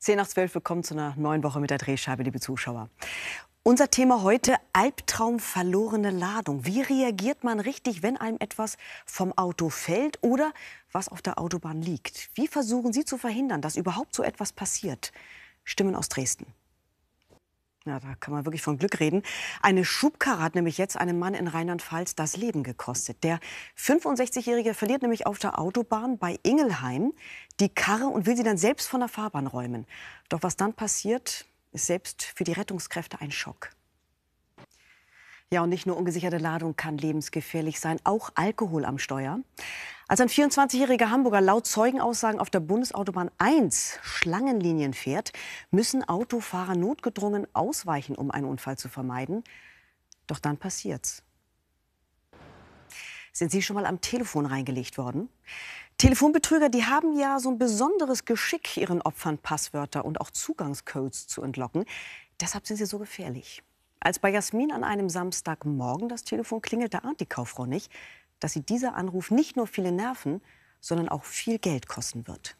10 nach 12, willkommen zu einer neuen Woche mit der Drehscheibe, liebe Zuschauer. Unser Thema heute, Albtraum verlorene Ladung. Wie reagiert man richtig, wenn einem etwas vom Auto fällt oder was auf der Autobahn liegt? Wie versuchen Sie zu verhindern, dass überhaupt so etwas passiert? Stimmen aus Dresden na, da kann man wirklich von Glück reden. Eine Schubkarre hat nämlich jetzt einem Mann in Rheinland-Pfalz das Leben gekostet. Der 65-Jährige verliert nämlich auf der Autobahn bei Ingelheim die Karre und will sie dann selbst von der Fahrbahn räumen. Doch was dann passiert, ist selbst für die Rettungskräfte ein Schock. Ja, und nicht nur ungesicherte Ladung kann lebensgefährlich sein, auch Alkohol am Steuer. Als ein 24-jähriger Hamburger laut Zeugenaussagen auf der Bundesautobahn 1 Schlangenlinien fährt, müssen Autofahrer notgedrungen ausweichen, um einen Unfall zu vermeiden. Doch dann passiert's. Sind Sie schon mal am Telefon reingelegt worden? Telefonbetrüger, die haben ja so ein besonderes Geschick, ihren Opfern Passwörter und auch Zugangscodes zu entlocken. Deshalb sind sie so gefährlich. Als bei Jasmin an einem Samstagmorgen das Telefon klingelt, da ahnt die Kauffrau nicht, dass sie dieser Anruf nicht nur viele Nerven, sondern auch viel Geld kosten wird.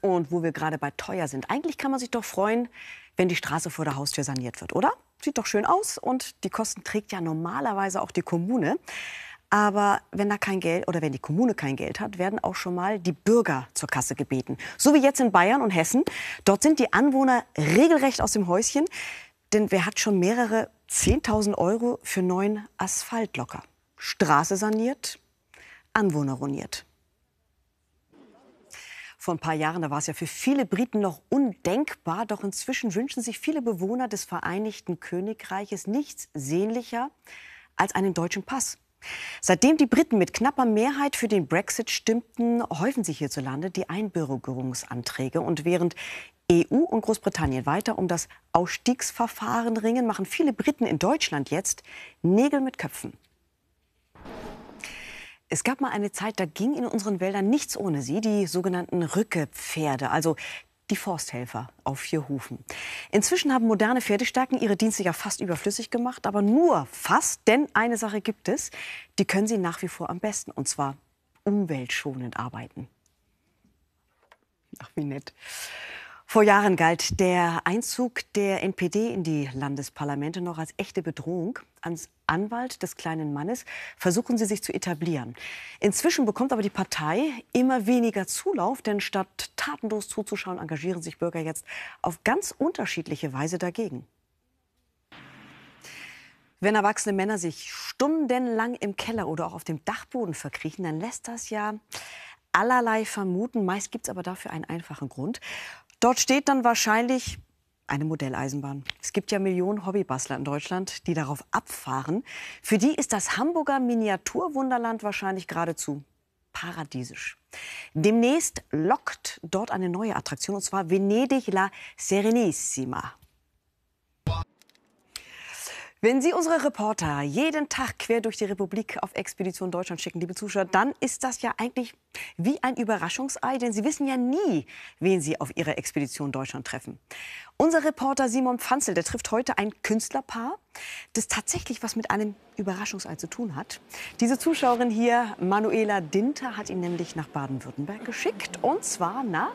Und wo wir gerade bei teuer sind, eigentlich kann man sich doch freuen, wenn die Straße vor der Haustür saniert wird, oder? Sieht doch schön aus und die Kosten trägt ja normalerweise auch die Kommune. Aber wenn da kein Geld oder wenn die Kommune kein Geld hat, werden auch schon mal die Bürger zur Kasse gebeten. So wie jetzt in Bayern und Hessen. Dort sind die Anwohner regelrecht aus dem Häuschen, denn wer hat schon mehrere 10.000 Euro für neuen Asphalt locker? Straße saniert, Anwohner ruiniert. Vor ein paar Jahren, da war es ja für viele Briten noch undenkbar, doch inzwischen wünschen sich viele Bewohner des Vereinigten Königreiches nichts sehnlicher als einen deutschen Pass. Seitdem die Briten mit knapper Mehrheit für den Brexit stimmten, häufen sich hierzulande die Einbürgerungsanträge. Und während EU und Großbritannien weiter um das Ausstiegsverfahren ringen, machen viele Briten in Deutschland jetzt Nägel mit Köpfen. Es gab mal eine Zeit, da ging in unseren Wäldern nichts ohne sie, die sogenannten Rückepferde, also die Forsthelfer auf vier Hufen. Inzwischen haben moderne Pferdestärken ihre Dienste ja fast überflüssig gemacht, aber nur fast, denn eine Sache gibt es, die können sie nach wie vor am besten, und zwar umweltschonend arbeiten. Ach, wie nett. Vor Jahren galt der Einzug der NPD in die Landesparlamente noch als echte Bedrohung. Als Anwalt des kleinen Mannes versuchen sie sich zu etablieren. Inzwischen bekommt aber die Partei immer weniger Zulauf, denn statt tatenlos zuzuschauen, engagieren sich Bürger jetzt auf ganz unterschiedliche Weise dagegen. Wenn erwachsene Männer sich stundenlang im Keller oder auch auf dem Dachboden verkriechen, dann lässt das ja allerlei vermuten. Meist gibt es aber dafür einen einfachen Grund. Dort steht dann wahrscheinlich eine Modelleisenbahn. Es gibt ja Millionen Hobbybastler in Deutschland, die darauf abfahren. Für die ist das Hamburger Miniaturwunderland wahrscheinlich geradezu paradiesisch. Demnächst lockt dort eine neue Attraktion, und zwar Venedig La Serenissima. Wenn Sie unsere Reporter jeden Tag quer durch die Republik auf Expedition Deutschland schicken, liebe Zuschauer, dann ist das ja eigentlich wie ein Überraschungsei, denn Sie wissen ja nie, wen Sie auf Ihrer Expedition Deutschland treffen. Unser Reporter Simon Pfanzel, der trifft heute ein Künstlerpaar, das tatsächlich was mit einem Überraschungsei zu tun hat. Diese Zuschauerin hier, Manuela Dinter, hat ihn nämlich nach Baden-Württemberg geschickt und zwar nach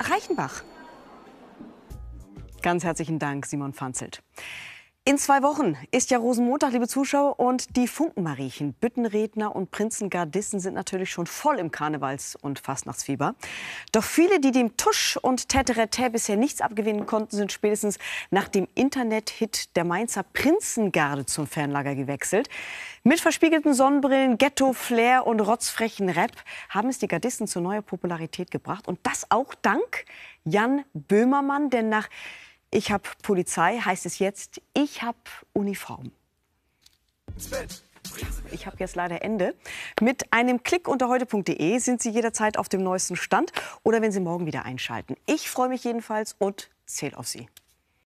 Reichenbach. Ganz herzlichen Dank, Simon Pfanzelt. In zwei Wochen ist ja Rosenmontag, liebe Zuschauer, und die Funkenmariechen, Büttenredner und Prinzengardisten sind natürlich schon voll im Karnevals- und Fastnachtsfieber. Doch viele, die dem Tusch und Täteretä bisher nichts abgewinnen konnten, sind spätestens nach dem Internet-Hit der Mainzer Prinzengarde zum Fernlager gewechselt. Mit verspiegelten Sonnenbrillen, Ghetto-Flair und rotzfrechen Rap haben es die Gardisten zu neuer Popularität gebracht. Und das auch dank Jan Böhmermann, denn nach ich habe Polizei, heißt es jetzt, ich habe Uniform. Ich habe jetzt leider Ende. Mit einem Klick unter heute.de sind Sie jederzeit auf dem neuesten Stand oder wenn Sie morgen wieder einschalten. Ich freue mich jedenfalls und zähle auf Sie.